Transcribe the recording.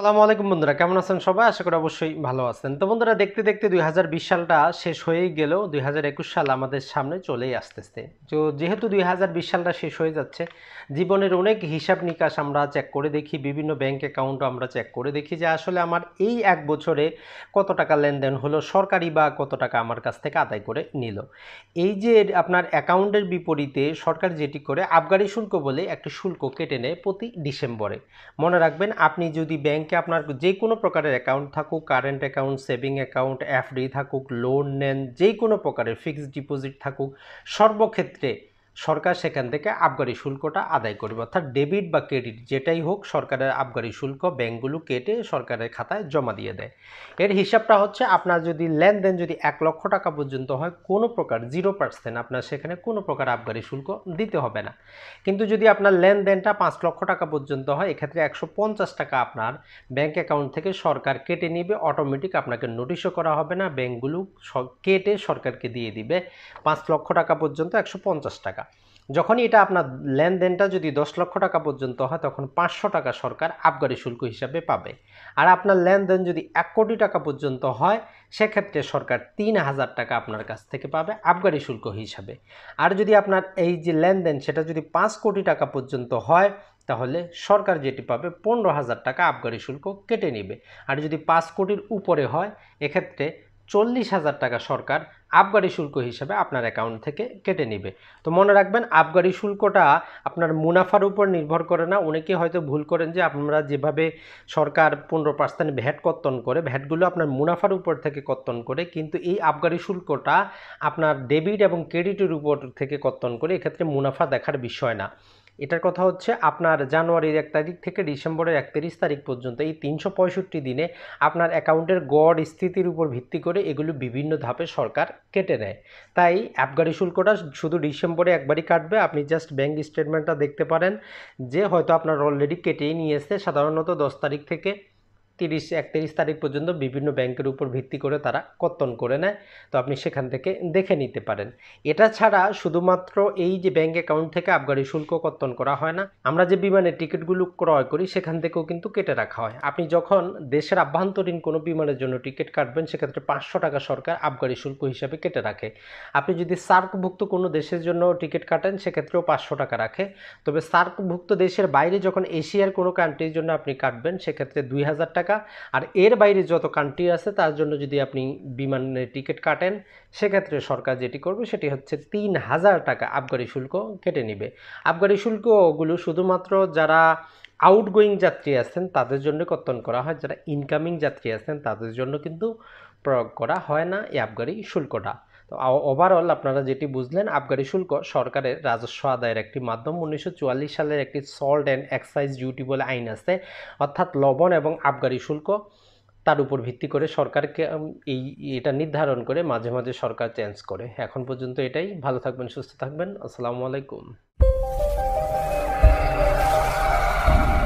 সালামু আলাইকুম বন্ধুরা কেমন আছেন সবাই আশা করি অবশ্যই ভালো আছেন তো বন্ধুরা দেখতে দেখতে দুই সালটা শেষ হয়েই গেল দুই সাল আমাদের সামনে চলেই আসতেছে তো যেহেতু দুই সালটা শেষ হয়ে যাচ্ছে জীবনের অনেক হিসাব নিকাশ আমরা চেক করে দেখি বিভিন্ন ব্যাংক অ্যাকাউন্টও আমরা চেক করে দেখি যে আসলে আমার এই এক বছরে কত টাকা লেনদেন হলো সরকারি বা কত টাকা আমার কাছ থেকে আদায় করে নিল এই যে আপনার অ্যাকাউন্টের বিপরীতে সরকার যেটি করে আবগারি শুল্ক বলে একটি শুল্ক কেটে নেয় প্রতি ডিসেম্বরে মনে রাখবেন আপনি যদি ব্যাংক ব্যাংকে আপনার যে কোনো প্রকারের অ্যাকাউন্ট থাকুক current account saving account FD থাকুক লোন নেন যে কোনো প্রকারের ফিক্সড ডিপোজিট থাকুক সর্বক্ষেত্রে সরকার সেখান থেকে আবগারি শুল্কটা আদায় করবে অর্থাৎ ডেবিট বা ক্রেডিট যেটাই হোক সরকারের আবগারি শুল্ক ব্যাঙ্কগুলো কেটে সরকারের খাতায় জমা দিয়ে দেয় এর হিসাবটা হচ্ছে আপনার যদি লেনদেন যদি এক লক্ষ টাকা পর্যন্ত হয় কোনো প্রকার জিরো পার্সেন্ট আপনার সেখানে কোনো প্রকার আবগারি শুল্ক দিতে হবে না কিন্তু যদি আপনার লেনদেনটা পাঁচ লক্ষ টাকা পর্যন্ত হয় এক্ষেত্রে একশো পঞ্চাশ টাকা আপনার ব্যাঙ্ক অ্যাকাউন্ট থেকে সরকার কেটে নিবে অটোমেটিক আপনাকে নোটিশও করা হবে না ব্যাঙ্কগুলো কেটে সরকারকে দিয়ে দিবে পাঁচ লক্ষ টাকা পর্যন্ত একশো পঞ্চাশ টাকা যখনই এটা আপনার লেনদেনটা যদি দশ লক্ষ টাকা পর্যন্ত হয় তখন পাঁচশো টাকা সরকার আবগারি শুল্ক হিসাবে পাবে আর আপনার লেনদেন যদি এক কোটি টাকা পর্যন্ত হয় সেক্ষেত্রে সরকার তিন হাজার টাকা আপনার কাছ থেকে পাবে আবগারি শুল্ক হিসাবে আর যদি আপনার এই যে লেনদেন সেটা যদি পাঁচ কোটি টাকা পর্যন্ত হয় তাহলে সরকার যেটি পাবে পনেরো হাজার টাকা আবগারি শুল্ক কেটে নেবে আর যদি পাঁচ কোটির উপরে হয় এক্ষেত্রে চল্লিশ হাজার টাকা সরকার আবগারি শুল্ক হিসেবে আপনার অ্যাকাউন্ট থেকে কেটে নেবে তো মনে রাখবেন আবগারি শুল্কটা আপনার মুনাফার উপর নির্ভর করে না অনেকে হয়তো ভুল করেন যে আপনারা যেভাবে সরকার পনেরো পার্সেন্ট ভ্যাট কর্তন করে ভ্যাটগুলো আপনার মুনাফার উপর থেকে কর্তন করে কিন্তু এই আবগারি শুল্কটা আপনার ডেবিট এবং ক্রেডিটের উপর থেকে কর্তন করে এক্ষেত্রে মুনাফা দেখার বিষয় না এটার কথা হচ্ছে আপনার জানুয়ারির এক তারিখ থেকে ডিসেম্বরের একত্রিশ তারিখ পর্যন্ত এই তিনশো দিনে আপনার অ্যাকাউন্টের গড় স্থিতির উপর ভিত্তি করে এগুলো বিভিন্ন ধাপে সরকার কেটে নেয় তাই অ্যাপগাড়ি শুল্কটা শুধু ডিসেম্বরে একবারই কাটবে আপনি জাস্ট ব্যাঙ্ক স্টেটমেন্টটা দেখতে পারেন যে হয়তো আপনার অলরেডি কেটেই নিয়েছে সাধারণত দশ তারিখ থেকে তিরিশ একত্রিশ তারিখ পর্যন্ত বিভিন্ন ব্যাংকের উপর ভিত্তি করে তারা কর্তন করে নেয় তো আপনি সেখান থেকে দেখে নিতে পারেন এটা ছাড়া শুধুমাত্র এই যে ব্যাংক অ্যাকাউন্ট থেকে আবগারি শুল্ক কর্তন করা হয় না আমরা যে বিমানের টিকিটগুলো ক্রয় করি সেখান থেকেও কিন্তু কেটে রাখা হয় আপনি যখন দেশের আভ্যন্তরীণ কোনো বিমানের জন্য টিকিট কাটবেন সেক্ষেত্রে পাঁচশো টাকা সরকার আবগারি শুল্ক হিসাবে কেটে রাখে আপনি যদি সার্কভুক্ত কোনো দেশের জন্য টিকিট কাটেন সেক্ষেত্রেও পাঁচশো টাকা রাখে তবে সার্কভুক্ত দেশের বাইরে যখন এশিয়ার কোনো কান্ট্রির জন্য আপনি কাটবেন সেক্ষেত্রে দুই হাজার টাকা টাকা আর এর বাইরে যত কান্ট্রি আছে তার জন্য যদি আপনি বিমানের টিকিট কাটেন সেক্ষেত্রে সরকার যেটি করবে সেটি হচ্ছে তিন হাজার টাকা আবগারি শুল্ক কেটে নেবে আবগারি শুল্কগুলো শুধুমাত্র যারা আউটগোয়িং যাত্রী আছেন তাদের জন্য কর্তন করা হয় যারা ইনকামিং যাত্রী আছেন তাদের জন্য কিন্তু প্রয়োগ করা হয় না এই আবগারি শুল্কটা তো ওভারঅল আপনারা যেটি বুঝলেন আবগারি শুল্ক সরকারের রাজস্ব আদায়ের একটি মাধ্যম উনিশশো সালের একটি সল্ট অ্যান্ড এক্সাইজ ডিউটি বলে আইন আছে অর্থাৎ লবণ এবং আবগারি শুল্ক তার উপর ভিত্তি করে সরকারকে এই এটা নির্ধারণ করে মাঝে মাঝে সরকার চেঞ্জ করে এখন পর্যন্ত এটাই ভালো থাকবেন সুস্থ থাকবেন আসসালামু আলাইকুম